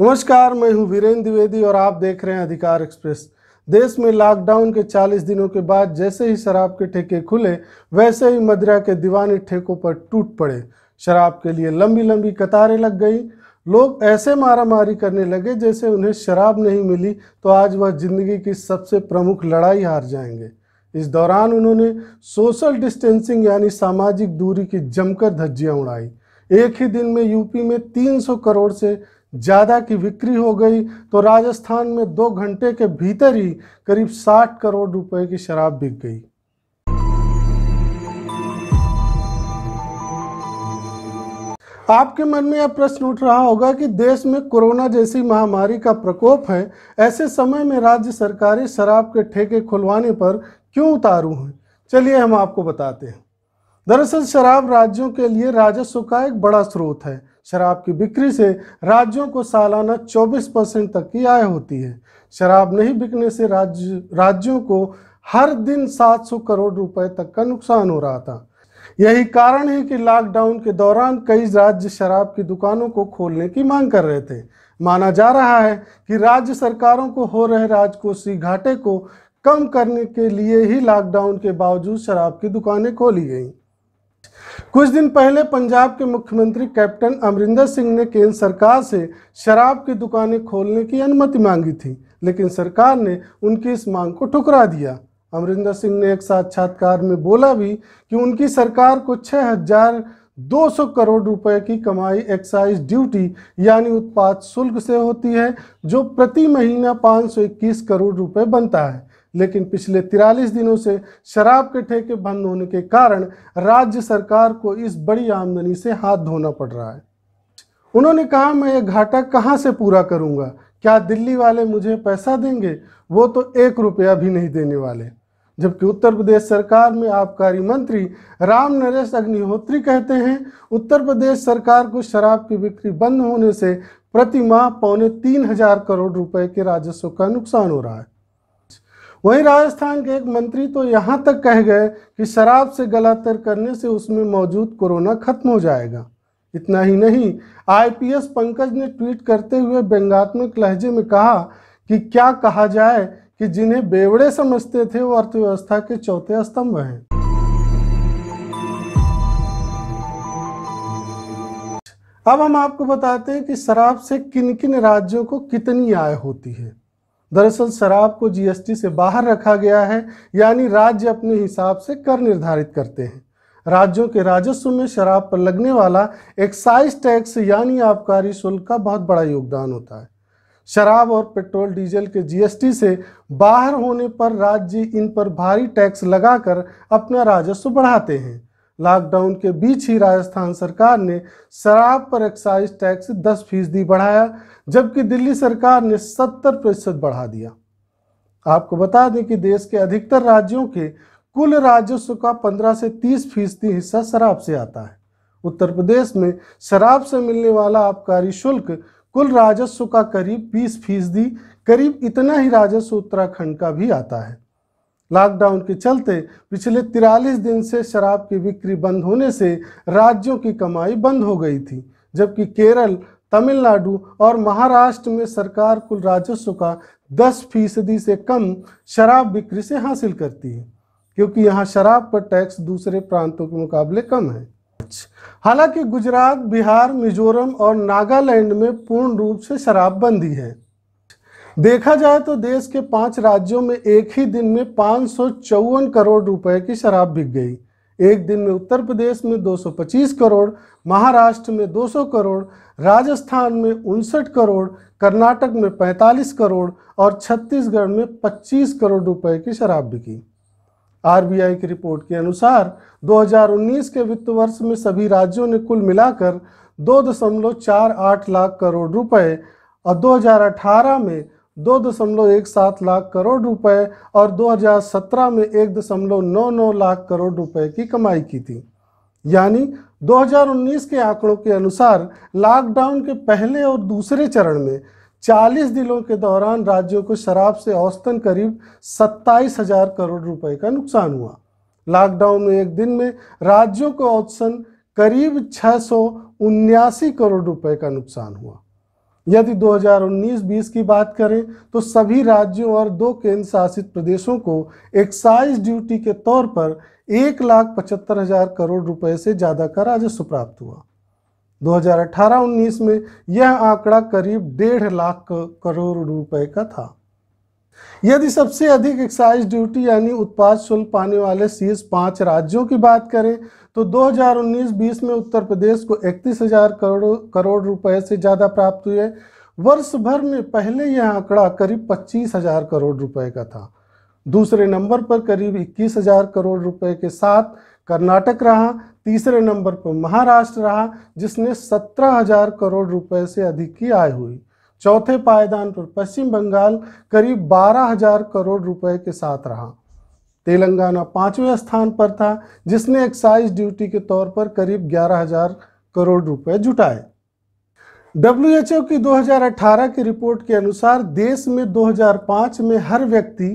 नमस्कार मैं हूं वीरेंद्र द्विवेदी और आप देख रहे हैं अधिकार एक्सप्रेस देश में लॉकडाउन के 40 दिनों के बाद जैसे ही शराब के ठेके खुले वैसे ही मदिरा के दीवाने ठेकों पर टूट पड़े शराब के लिए लंबी लंबी कतारें लग गई लोग ऐसे मारामारी करने लगे जैसे उन्हें शराब नहीं मिली तो आज वह जिंदगी की सबसे प्रमुख लड़ाई हार जाएंगे इस दौरान उन्होंने सोशल डिस्टेंसिंग यानी सामाजिक दूरी की जमकर धज्जियां उड़ाई एक ही दिन में यूपी में 300 करोड़ से ज़्यादा की बिक्री हो गई तो राजस्थान में दो घंटे के भीतर ही करीब 60 करोड़ रुपए की शराब बिक गई आपके मन में यह प्रश्न उठ रहा होगा कि देश में कोरोना जैसी महामारी का प्रकोप है ऐसे समय में राज्य सरकारें शराब के ठेके खुलवाने पर क्यों उतारू हैं चलिए हम आपको बताते हैं दरअसल शराब राज्यों के लिए राजस्व का एक बड़ा स्रोत है शराब की बिक्री से राज्यों को सालाना 24 परसेंट तक की आय होती है शराब नहीं बिकने से राज्य राज्यों को हर दिन 700 करोड़ रुपए तक का नुकसान हो रहा था यही कारण है कि लॉकडाउन के दौरान कई राज्य शराब की दुकानों को खोलने की मांग कर रहे थे माना जा रहा है कि राज्य सरकारों को हो रहे राजकोषीय घाटे को कम करने के लिए ही लॉकडाउन के बावजूद शराब की दुकानें खोली गईं कुछ दिन पहले पंजाब के मुख्यमंत्री कैप्टन अमरिंदर सिंह ने केंद्र सरकार से शराब की दुकानें खोलने की अनुमति मांगी थी लेकिन सरकार ने उनकी इस मांग को ठुकरा दिया अमरिंदर सिंह ने एक साक्षात्कार में बोला भी कि उनकी सरकार को छः हजार दो सौ करोड़ रुपए की कमाई एक्साइज ड्यूटी यानी उत्पाद शुल्क से होती है जो प्रति महीना 521 करोड़ रुपए बनता है लेकिन पिछले तिरालीस दिनों से शराब के ठेके बंद होने के कारण राज्य सरकार को इस बड़ी आमदनी से हाथ धोना पड़ रहा है उन्होंने कहा मैं ये घाटा कहाँ से पूरा करूँगा क्या दिल्ली वाले मुझे पैसा देंगे वो तो एक रुपया भी नहीं देने वाले जबकि उत्तर प्रदेश सरकार में आबकारी मंत्री राम नरेश अग्निहोत्री कहते हैं उत्तर प्रदेश सरकार को शराब की बिक्री बंद होने से प्रति माह पौने तीन हजार करोड़ रुपए के राजस्व का नुकसान हो रहा है वहीं राजस्थान के एक मंत्री तो यहाँ तक कह गए कि शराब से गलातर करने से उसमें मौजूद कोरोना खत्म हो जाएगा इतना ही नहीं आईपीएस पंकज ने ट्वीट करते हुए व्यंगात्मक लहजे में कहा कि क्या कहा जाए कि जिन्हें बेवड़े समझते थे वो अर्थव्यवस्था के चौथे स्तंभ हैं अब हम आपको बताते हैं कि शराब से किन किन राज्यों को कितनी आय होती है दरअसल शराब को जीएसटी से बाहर रखा गया है यानी राज्य अपने हिसाब से कर निर्धारित करते हैं राज्यों के राजस्व में शराब पर लगने वाला एक्साइज टैक्स यानी आबकारी शुल्क का बहुत बड़ा योगदान होता है शराब और पेट्रोल डीजल के जीएसटी से बाहर होने पर राज्य इन पर भारी टैक्स लगाकर अपना राजस्व बढ़ाते हैं लॉकडाउन के बीच ही राजस्थान सरकार ने शराब पर एक्साइज टैक्स 10 फीसदी बढ़ाया जबकि दिल्ली सरकार ने 70 प्रतिशत बढ़ा दिया आपको बता दें कि देश के अधिकतर राज्यों के कुल राजस्व का 15 से 30 फीसदी हिस्सा शराब से आता है उत्तर प्रदेश में शराब से मिलने वाला आबकारी शुल्क कुल राजस्व का करीब 20 फीसदी करीब इतना ही राजस्व उत्तराखंड का भी आता है लॉकडाउन के चलते पिछले तिरालीस दिन से शराब की बिक्री बंद होने से राज्यों की कमाई बंद हो गई थी जबकि केरल तमिलनाडु और महाराष्ट्र में सरकार कुल राजस्व का 10 फीसदी से कम शराब बिक्री से हासिल करती है क्योंकि यहाँ शराब पर टैक्स दूसरे प्रांतों के मुकाबले कम है हालांकि गुजरात बिहार मिजोरम और नागालैंड में पूर्ण रूप से शराबबंदी है देखा जाए तो देश के पांच राज्यों में एक ही दिन में पाँच करोड़ रुपए की शराब बिक गई एक दिन में उत्तर प्रदेश में 225 करोड़ महाराष्ट्र में 200 करोड़ राजस्थान में उनसठ करोड़ कर्नाटक में 45 करोड़ और छत्तीसगढ़ में 25 करोड़ रुपए की शराब बिकी आरबीआई की रिपोर्ट के अनुसार 2019 के वित्त वर्ष में सभी राज्यों ने कुल मिलाकर 2.48 लाख करोड़ रुपए और 2018 में दो दशमलव एक सात लाख करोड़ रुपए और 2017 में एक दशमलव नौ नौ लाख करोड़ रुपए की कमाई की थी यानी 2019 के आंकड़ों के अनुसार लॉकडाउन के पहले और दूसरे चरण में 40 दिनों के दौरान राज्यों को शराब से औसतन करीब सत्ताईस हजार करोड़ रुपए का नुकसान हुआ लॉकडाउन में एक दिन में राज्यों को औसतन करीब छः करोड़ रुपए का नुकसान हुआ यदि 2019-20 की बात करें तो सभी राज्यों और दो केंद्र शासित प्रदेशों को एक्साइज ड्यूटी के तौर पर एक लाख पचहत्तर हजार करोड़ रुपए से ज़्यादा का राजस्व प्राप्त हुआ 2018-19 में यह आंकड़ा करीब डेढ़ लाख करोड़ रुपए का था यदि सबसे अधिक एक्साइज ड्यूटी यानी उत्पाद शुल्क पाने वाले शीर्ष पाँच राज्यों की बात करें तो 2019-20 में उत्तर प्रदेश को इकतीस हजार करोड़ करोड़ रुपए से ज़्यादा प्राप्त हुए वर्ष भर में पहले यह आंकड़ा करीब पच्चीस हजार करोड़ रुपए का था दूसरे नंबर पर करीब इक्कीस हजार करोड़ रुपए के साथ कर्नाटक रहा तीसरे नंबर पर महाराष्ट्र रहा जिसने सत्रह हजार करोड़ रुपए से अधिक की आय हुई चौथे पायदान पर पश्चिम बंगाल करीब 12,000 करोड़ रुपए के साथ रहा तेलंगाना पांचवें स्थान पर था जिसने एक्साइज ड्यूटी के तौर पर करीब 11,000 करोड़ रुपए जुटाए डब्ल्यू की 2018 की रिपोर्ट के अनुसार देश में 2005 में हर व्यक्ति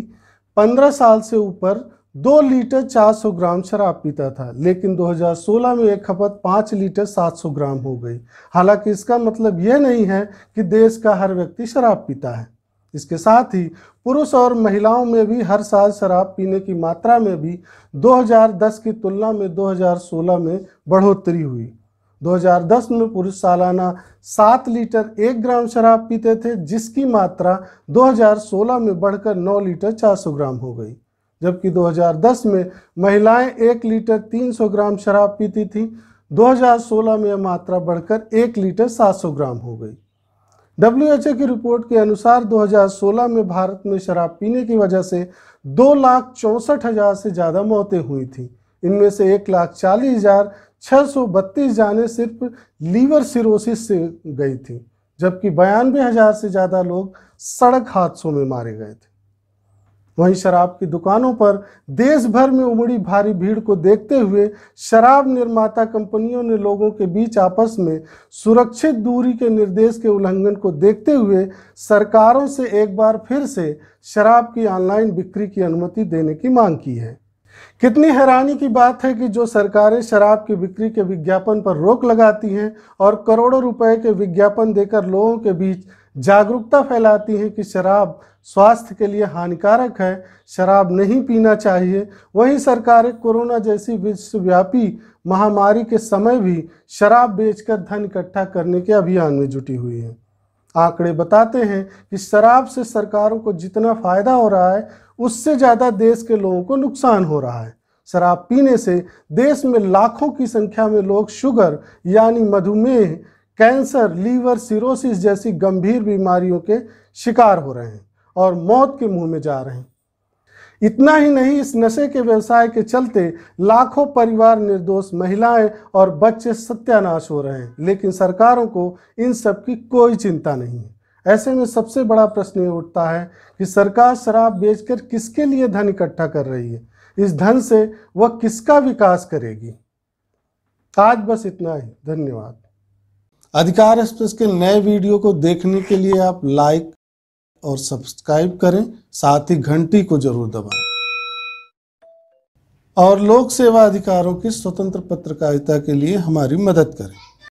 15 साल से ऊपर दो लीटर 400 ग्राम शराब पीता था लेकिन 2016 में यह खपत पाँच लीटर 700 ग्राम हो गई हालांकि इसका मतलब यह नहीं है कि देश का हर व्यक्ति शराब पीता है इसके साथ ही पुरुष और महिलाओं में भी हर साल शराब पीने की मात्रा में भी 2010 की तुलना में 2016 में बढ़ोतरी हुई 2010 में पुरुष सालाना सात लीटर एक ग्राम शराब पीते थे जिसकी मात्रा 2016 में बढ़कर नौ लीटर 400 ग्राम हो गई जबकि 2010 में महिलाएं एक लीटर 300 ग्राम शराब पीती थीं 2016 में यह मात्रा बढ़कर एक लीटर 700 ग्राम हो गई डब्ल्यू की रिपोर्ट के अनुसार 2016 में भारत में शराब पीने की वजह से दो लाख चौंसठ हज़ार से ज़्यादा मौतें हुई थीं इनमें से एक लाख चालीस हज़ार छः सौ बत्तीस जाने सिर्फ लीवर सिरोसिस से गई थी जबकि बयानवे हज़ार से ज़्यादा लोग सड़क हादसों में मारे गए थे वहीं शराब की दुकानों पर देश भर में उमड़ी भारी भीड़ को देखते हुए शराब निर्माता कंपनियों ने लोगों के बीच आपस में सुरक्षित दूरी के निर्देश के उल्लंघन को देखते हुए सरकारों से एक बार फिर से शराब की ऑनलाइन बिक्री की अनुमति देने की मांग की है कितनी हैरानी की बात है कि जो सरकारें शराब की बिक्री के विज्ञापन पर रोक लगाती हैं और करोड़ों रुपए के विज्ञापन देकर लोगों के बीच जागरूकता फैलाती हैं कि शराब स्वास्थ्य के लिए हानिकारक है शराब नहीं पीना चाहिए वहीं सरकारें कोरोना जैसी विश्वव्यापी महामारी के समय भी शराब बेचकर धन इकट्ठा करने के अभियान में जुटी हुई है आंकड़े बताते हैं कि शराब से सरकारों को जितना फायदा हो रहा है उससे ज़्यादा देश के लोगों को नुकसान हो रहा है शराब पीने से देश में लाखों की संख्या में लोग शुगर यानी मधुमेह कैंसर लीवर सिरोसिस जैसी गंभीर बीमारियों के शिकार हो रहे हैं और मौत के मुंह में जा रहे हैं इतना ही नहीं इस नशे के व्यवसाय के चलते लाखों परिवार निर्दोष महिलाएं और बच्चे सत्यानाश हो रहे हैं लेकिन सरकारों को इन सब की कोई चिंता नहीं है ऐसे में सबसे बड़ा प्रश्न ये उठता है कि सरकार शराब बेचकर किसके लिए धन इकट्ठा कर रही है इस धन से वह किसका विकास करेगी आज बस इतना ही धन्यवाद अधिकार एक्सप्रेस के नए वीडियो को देखने के लिए आप लाइक और सब्सक्राइब करें साथ ही घंटी को जरूर दबाएं और लोक सेवा अधिकारों की स्वतंत्र पत्रकारिता के लिए हमारी मदद करें